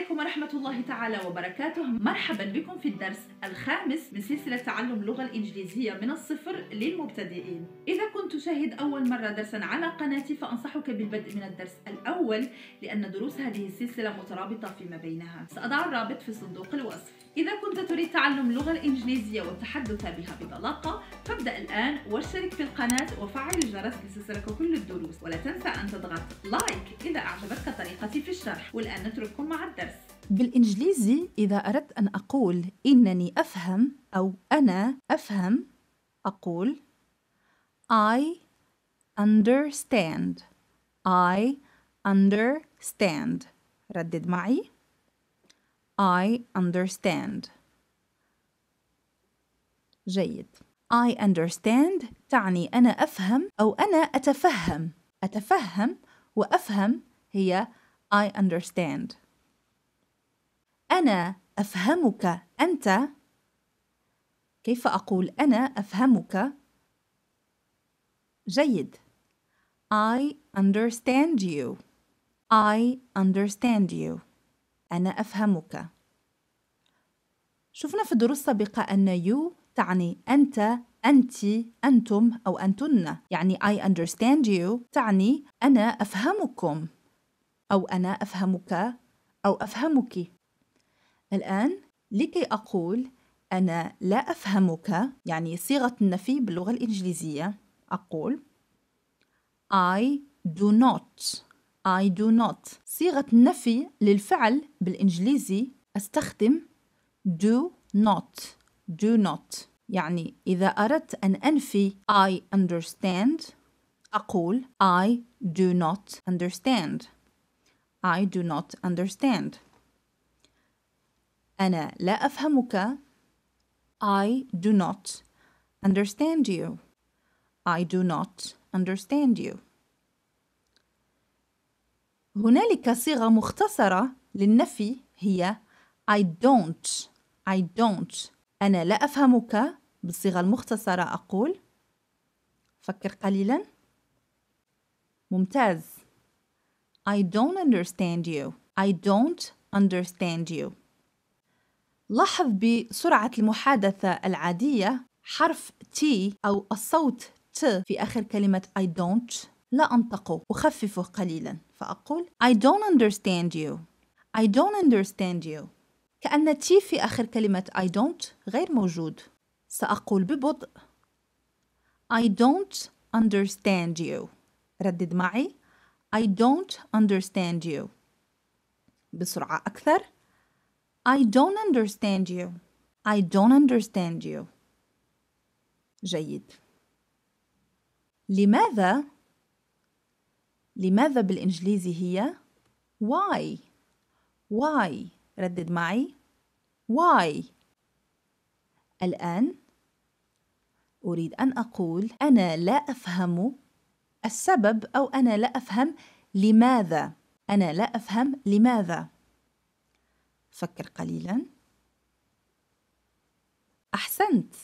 عليكم ورحمة الله تعالى وبركاته مرحبا بكم في الدرس الخامس من سلسلة تعلم اللغة الإنجليزية من الصفر للمبتدئين إذا كنت تشاهد أول مرة درسا على قناتي فأنصحك بالبدء من الدرس الأول لأن دروس هذه السلسلة مترابطة فيما بينها سأضع الرابط في صندوق الوصف إذا كنت تريد تعلم اللغة الإنجليزية والتحدث بها بطلاقة فابدأ الآن واشترك في القناة وفعل الجرس لتصلك كل الدروس ولا تنسى أن تضغط لايك إذا أعجبتك طريقتي في الشرح والآن نترككم مع الدرس بالإنجليزي إذا أردت أن أقول إنني أفهم أو أنا أفهم أقول I understand I understand ردد معي I understand جيد I understand تعني أنا أفهم أو أنا أتفهم أتفهم وأفهم هي I understand أنا أفهمك أنت كيف أقول أنا أفهمك؟ جيد I understand you I understand you أنا أفهمك شفنا في الدروس السابقة أن you تعني أنت أنت أنتم أو أنتن يعني I understand you تعني أنا أفهمكم أو أنا أفهمك أو أفهمك الآن لكي أقول أنا لا أفهمك يعني صيغة النفي باللغة الإنجليزية أقول I do not I do not صيغة النفي للفعل بالإنجليزي أستخدم do not do not يعني إذا أردت أن أنفي I understand أقول I do not understand I do not understand أنا لا أفهمك I do not understand you I do not understand you هنالك صيغة مختصرة للنفي هي I don't I don't أنا لا أفهمك بالصيغة المختصرة أقول فكر قليلا ممتاز I don't understand you I don't understand you لاحظ بسرعة المحادثة العادية حرف T أو الصوت T في آخر كلمة I don't لا أنطقه أخففه قليلا فأقول I don't understand you I don't understand you كأن T في آخر كلمة I don't غير موجود سأقول ببطء I don't understand you ردد معي I don't understand you بسرعة أكثر I don't understand you. I don't understand you. جيد. لماذا؟ لماذا بالإنجليزي هي why why ردد معي why الآن أريد أن أقول أنا لا أفهم السبب أو أنا لا أفهم لماذا أنا لا أفهم لماذا فكر قليلا أحسنت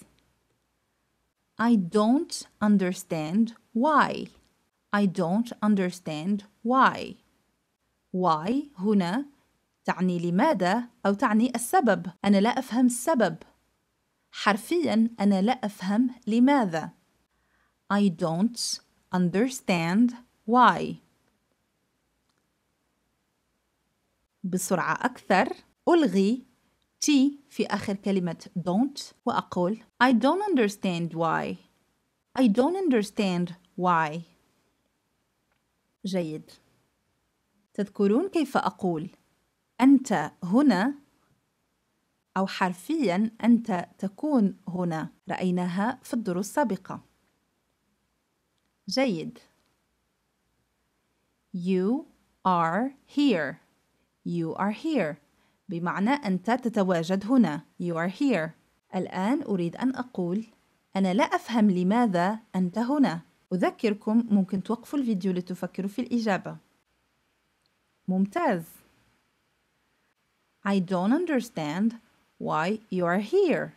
I don't understand why I don't understand why why هنا تعني لماذا أو تعني السبب أنا لا أفهم السبب حرفيا أنا لا أفهم لماذا I don't understand why بسرعة أكثر ألغي تي في آخر كلمة don't وأقول I don't understand why I don't understand why جيد تذكرون كيف أقول أنت هنا أو حرفيا أنت تكون هنا رأيناها في الدروس السابقة جيد You are here You are here بمعنى أنت تتواجد هنا You are here الآن أريد أن أقول أنا لا أفهم لماذا أنت هنا أذكركم ممكن توقفوا الفيديو لتفكروا في الإجابة ممتاز I don't understand why you are here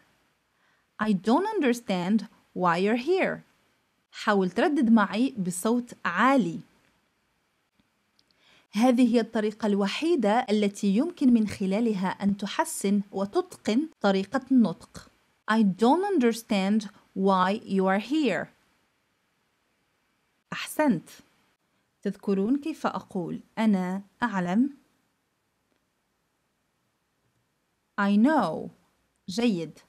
I don't understand why you're here حاول تردد معي بصوت عالي هذه هي الطريقة الوحيدة التي يمكن من خلالها أن تحسن وتتقن طريقة النطق. I don't understand why you are here. أحسنت. تذكرون كيف أقول أنا أعلم؟ I know. جيد.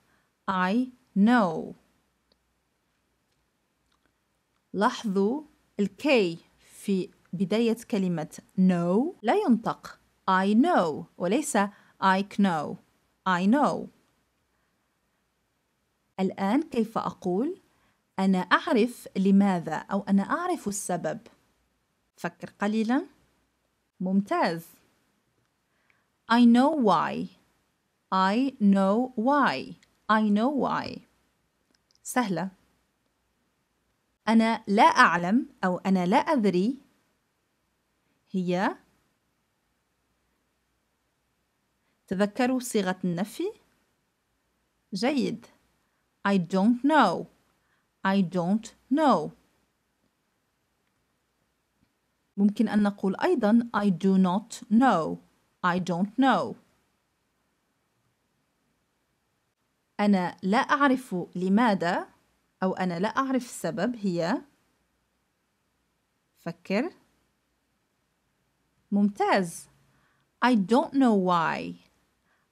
I know. لاحظوا الكي في بداية كلمة know لا ينطق I know وليس I know I know الآن كيف أقول أنا أعرف لماذا أو أنا أعرف السبب فكر قليلا ممتاز I know why I know why I know why سهلة أنا لا أعلم أو أنا لا أدري هي تذكروا صيغة النفي جيد I don't know I don't know ممكن أن نقول أيضا I do not know I don't know أنا لا أعرف لماذا أو أنا لا أعرف السبب هي فكر ممتاز I don't know why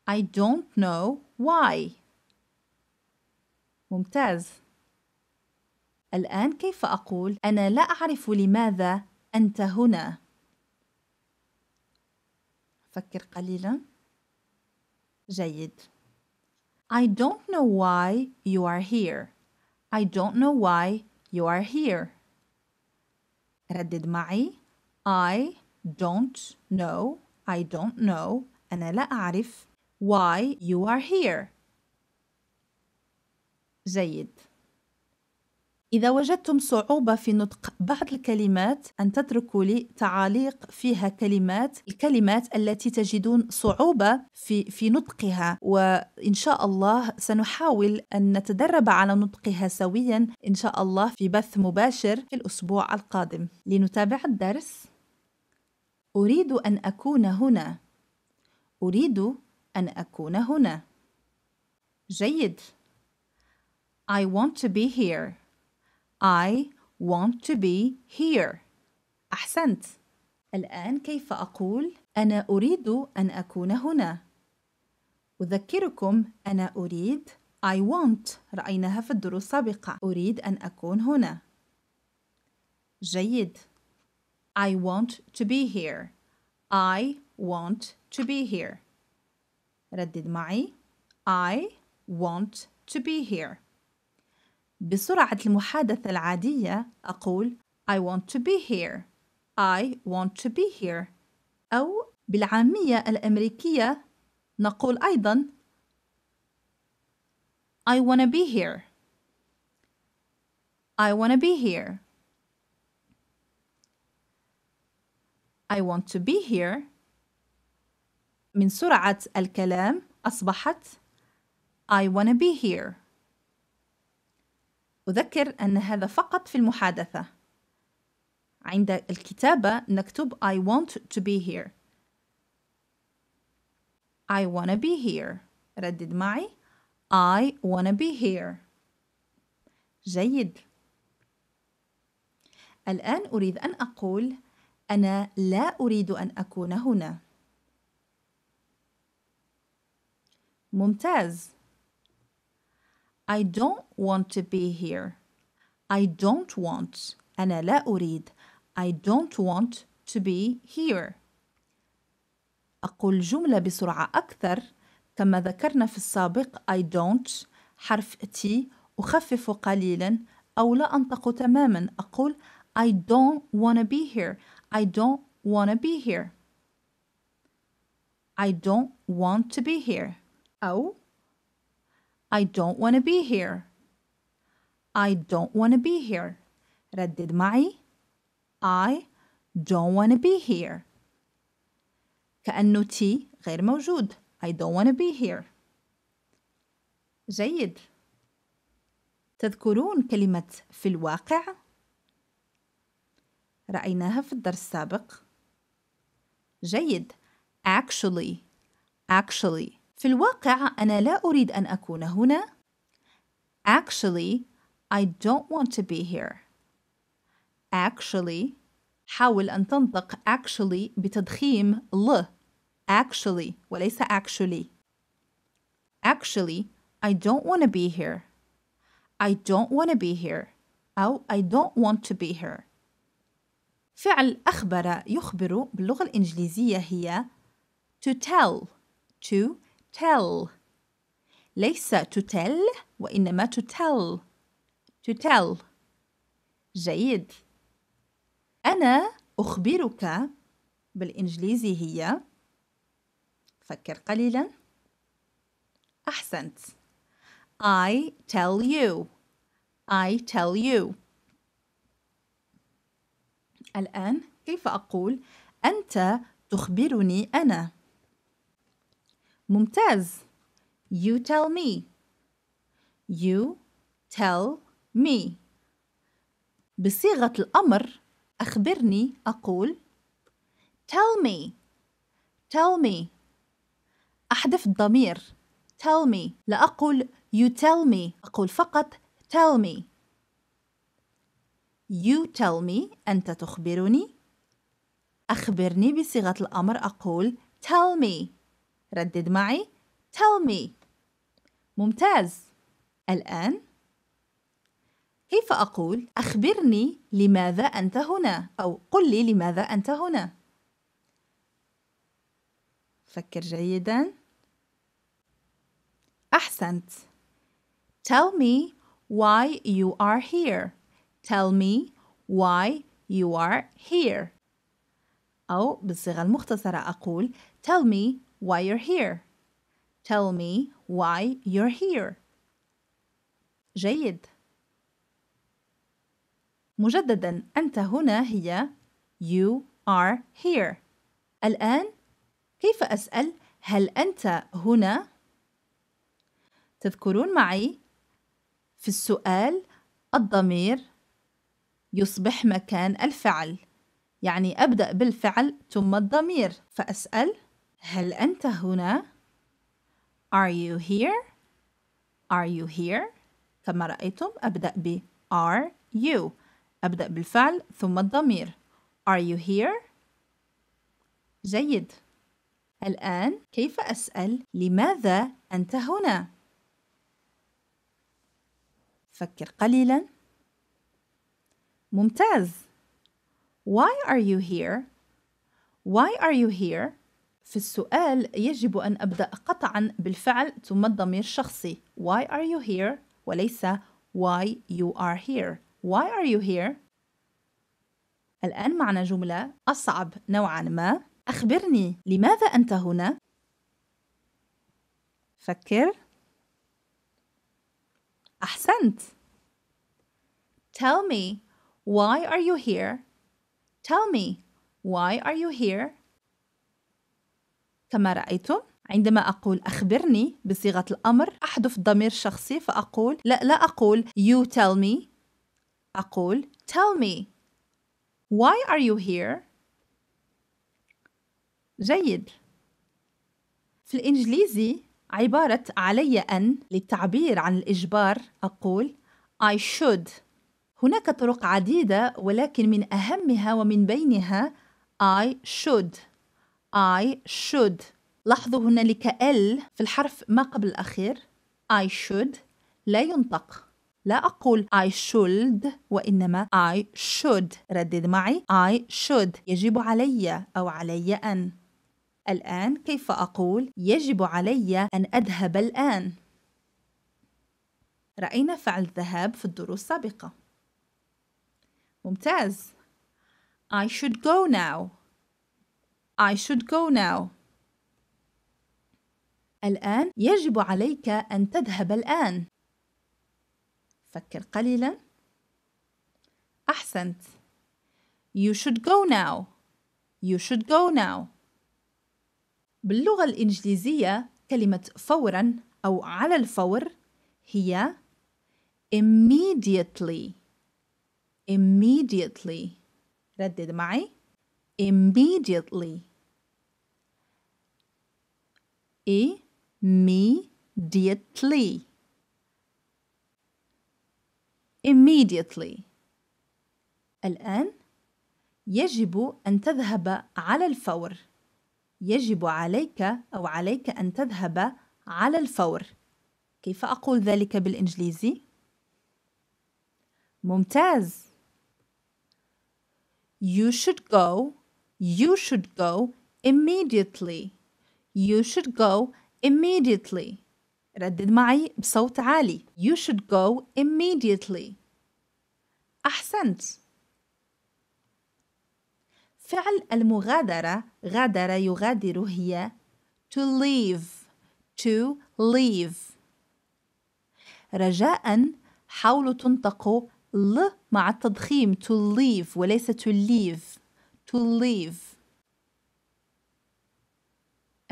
I don't know why ممتاز الآن كيف أقول أنا لا أعرف لماذا أنت هنا فكر قليلا جيد I don't know why you are here I don't know why you are here ردد معي I don't know I don't know أنا لا أعرف why you are here جيد إذا وجدتم صعوبة في نطق بعض الكلمات أن تتركوا لي تعاليق فيها كلمات الكلمات التي تجدون صعوبة في, في نطقها وإن شاء الله سنحاول أن نتدرب على نطقها سويا إن شاء الله في بث مباشر في الأسبوع القادم لنتابع الدرس أريد أن أكون هنا. أريد أن أكون هنا. جيد. I want to be here. I want to be here. أحسنت. الآن كيف أقول أنا أريد أن أكون هنا؟ أذكركم أنا أريد I want رأيناها في الدروس السابقة أريد أن أكون هنا جيد I want to be here I want to be here ردد معي I want to be here بسرعة المحادثة العادية أقول I want to be here I want to be here أو بالعامية الأمريكية نقول أيضا I wanna be here I wanna be here I want to be here من سرعة الكلام أصبحت I wanna be here أذكر أن هذا فقط في المحادثة عند الكتابة نكتب I want to be here I wanna be here ردد معي I wanna be here جيد الآن أريد أن أقول انا لا اريد ان اكون هنا ممتاز I don't want to be here I don't want أنا لا أريد I don't want to be here أقول جملة بسرعة أكثر كما ذكرنا في السابق I don't حرف T أخفف قليلا أو لا أنطق تماما أقول I don't wanna be here I don't want to be here. I don't want to be here. Oh. I don't want to be here. I don't want to be here. Redid معي. I don't want to be here. كأنه T غير موجود. I don't want to be here. جيد. تذكرون كلمة في الواقع؟ رأيناها في الدرس السابق جيد actually actually في الواقع أنا لا أريد أن أكون هنا actually I don't want to be here actually حاول أن تنطق actually بتضخيم ل actually وليس actually actually I don't want to be here I don't want to be here أو I don't want to be here فعل أخبر يخبر باللغة الإنجليزية هي to tell to tell ليس to tell وإنما to tell to tell جيد أنا أخبرك بالإنجليزي هي فكر قليلا أحسنت I tell you I tell you الآن كيف أقول أنت تخبرني أنا ممتاز You tell me You tell me بصيغة الأمر أخبرني أقول Tell me Tell me أحذف الضمير Tell me لا أقول You tell me أقول فقط Tell me You tell me أنت تخبرني أخبرني بصيغة الأمر أقول tell me ردد معي tell me ممتاز الآن كيف أقول أخبرني لماذا أنت هنا أو قل لي لماذا أنت هنا فكر جيدا أحسنت Tell me why you are here tell me why you are here أو بالصيغة المختصرة أقول tell me why you're here tell me why you're here جيد مجددا أنت هنا هي you are here الآن كيف أسأل هل أنت هنا؟ تذكرون معي في السؤال الضمير يصبح مكان الفعل يعني أبدأ بالفعل ثم الضمير فأسأل هل أنت هنا؟ Are you here? Are you here? كما رأيتم أبدأ ب are you أبدأ بالفعل ثم الضمير Are you here? جيد الآن كيف أسأل لماذا أنت هنا؟ فكر قليلاً ممتاز Why are you here? Why are you here? في السؤال يجب أن أبدأ قطعا بالفعل ثم الضمير الشخصي Why are you here? وليس Why you are here? Why are you here? الآن معنا جملة أصعب نوعا ما أخبرني لماذا أنت هنا؟ فكر أحسنت Tell me Why are you here? Tell me, why are you here? كما رأيتم عندما أقول أخبرني بصيغة الأمر أحذف ضمير شخصي فأقول لا لا أقول you tell me أقول tell me why are you here جيد في الإنجليزي عبارة علي أن للتعبير عن الإجبار أقول I should هناك طرق عديدة ولكن من أهمها ومن بينها I should I should لاحظوا هنالك ال في الحرف ما قبل الأخير I should لا ينطق لا أقول I should وإنما I should ردد معي I should يجب علي أو علي أن الآن كيف أقول يجب علي أن أذهب الآن؟ رأينا فعل ذهاب في الدروس السابقة ممتاز I should go now I should go now الآن يجب عليك أن تذهب الآن فكر قليلا أحسنت You should go now You should go now باللغة الإنجليزية كلمة فورا أو على الفور هي immediately immediately ردد معي immediately immediately immediately الآن يجب أن تذهب على الفور يجب عليك أو عليك أن تذهب على الفور كيف أقول ذلك بالإنجليزي؟ ممتاز You should go. You should go immediately. You should go immediately. ردد معي بصوت عالي. You should go immediately. أحسنت. فعل المغادرة غادر يغادر هي to leave to leave رجاء حاولوا تنطقوا ل مع التضخيم to leave وليس to leave to leave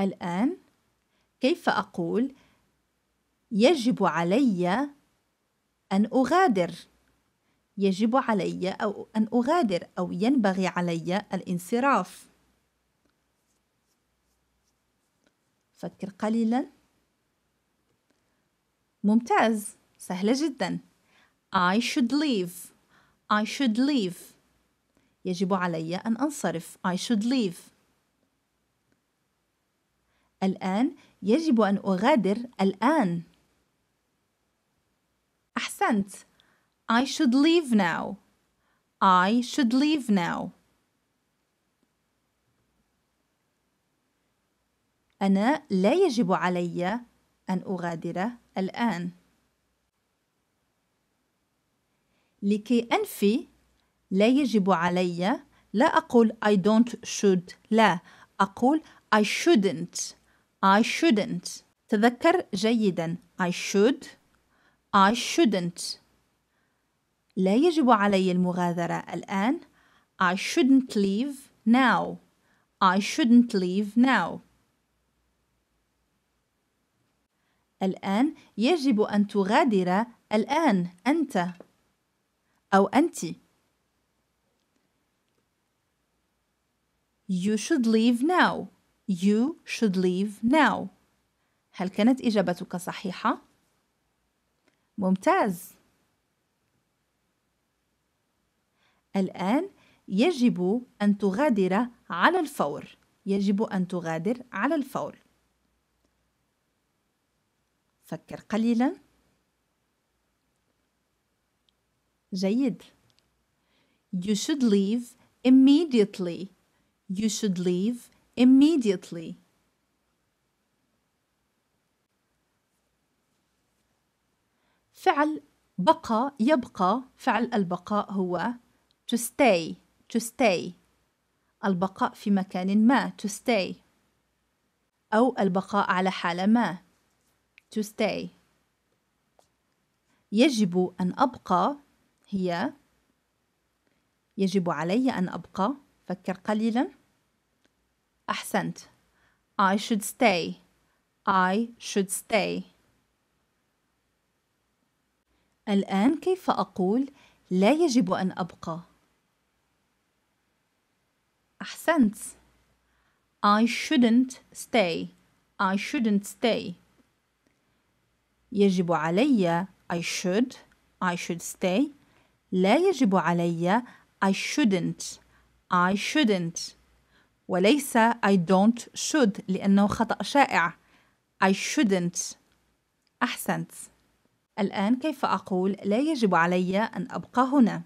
الآن كيف أقول يجب علي أن أغادر يجب علي أو أن أغادر أو ينبغي علي الانصراف فكر قليلا ممتاز سهلة جداً I should leave. I should leave. يجب علي أن أنصرف. I should leave. الآن يجب أن أغادر الآن. أحسنت. I should leave now. I should leave now. أنا لا يجب علي أن أغادر الآن. لكي أنفي لا يجب علي لا أقول I don't should لا أقول I shouldn't I shouldn't تذكر جيدا I should I shouldn't لا يجب علي المغادرة الآن I shouldn't leave now I shouldn't leave now الآن يجب أن تغادر الآن أنت أو أنتِ. You should leave now. You should leave now. هل كانت إجابتك صحيحة؟ ممتاز. الآن يجب أن تغادر على الفور. يجب أن تغادر على الفور. فكر قليلاً. جيد. You should leave immediately. You should leave immediately. فعل بقى يبقى فعل البقاء هو to stay to stay البقاء في مكان ما to stay أو البقاء على حالة ما to stay يجب أن أبقى هي يجب علي أن أبقى فكر قليلا أحسنت I should stay I should stay الآن كيف أقول لا يجب أن أبقى؟ أحسنت I shouldn't stay I shouldn't stay يجب علي I should I should stay لا يجب علي I shouldn't I shouldn't وليس I don't should لأنه خطأ شائع I shouldn't أحسنت الآن كيف أقول لا يجب علي أن أبقى هنا؟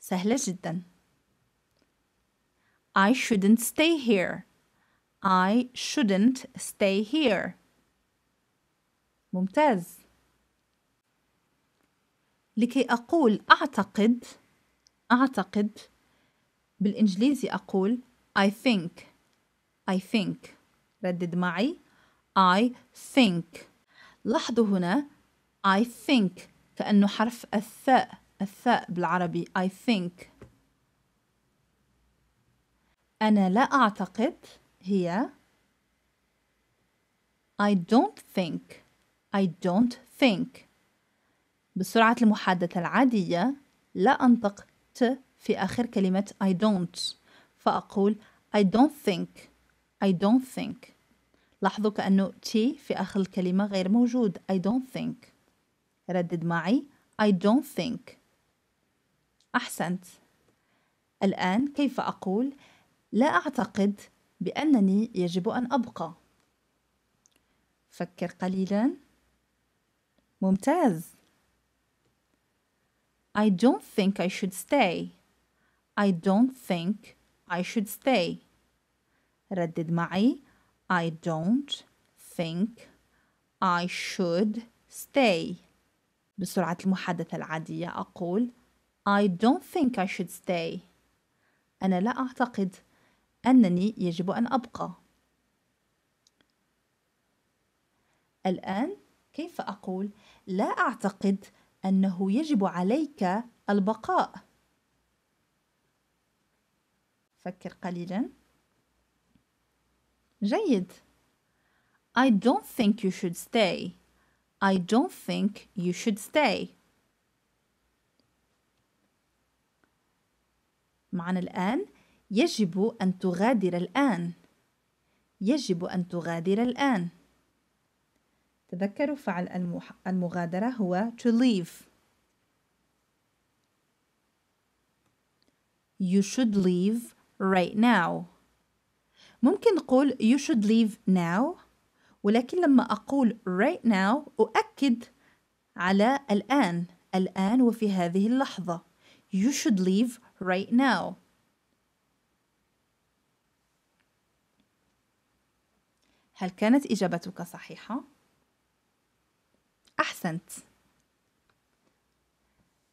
سهلة جدا I shouldn't stay here I shouldn't stay here ممتاز لكي أقول أعتقد أعتقد بالإنجليزي أقول I think I think ردد معي I think لاحظوا هنا I think كأنه حرف الثاء الثاء بالعربي I think أنا لا أعتقد هي I don't think I don't think بسرعة المحادثة العادية لا أنطق ت في آخر كلمة I don't فأقول I don't think I don't think لاحظوا كأنه تي في آخر الكلمة غير موجود I don't think ردد معي I don't think أحسنت الآن كيف أقول لا أعتقد بأنني يجب أن أبقى فكر قليلا ممتاز I don't think I should stay. I don't think I should stay. ردد معي. I don't think I should stay. بسرعة المحادثة العادية أقول I don't think I should stay. أنا لا أعتقد أنني يجب أن أبقى. الآن كيف أقول لا أعتقد أنني أنه يجب عليك البقاء فكر قليلا جيد I don't think you should stay I don't think you should stay معنا الآن يجب أن تغادر الآن يجب أن تغادر الآن تذكروا فعل المغادرة هو to leave You should leave right now ممكن نقول you should leave now ولكن لما أقول right now أؤكد على الآن الآن وفي هذه اللحظة You should leave right now هل كانت إجابتك صحيحة؟ أحسنت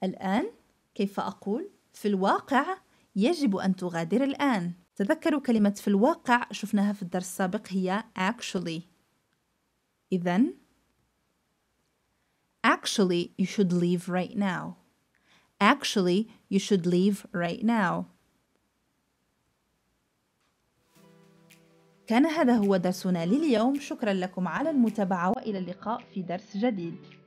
الآن كيف أقول في الواقع يجب أن تغادر الآن تذكروا كلمة في الواقع شفناها في الدرس السابق هي actually إذا actually you should leave right now actually you should leave right now كان هذا هو درسنا لليوم شكرا لكم على المتابعة وإلى اللقاء في درس جديد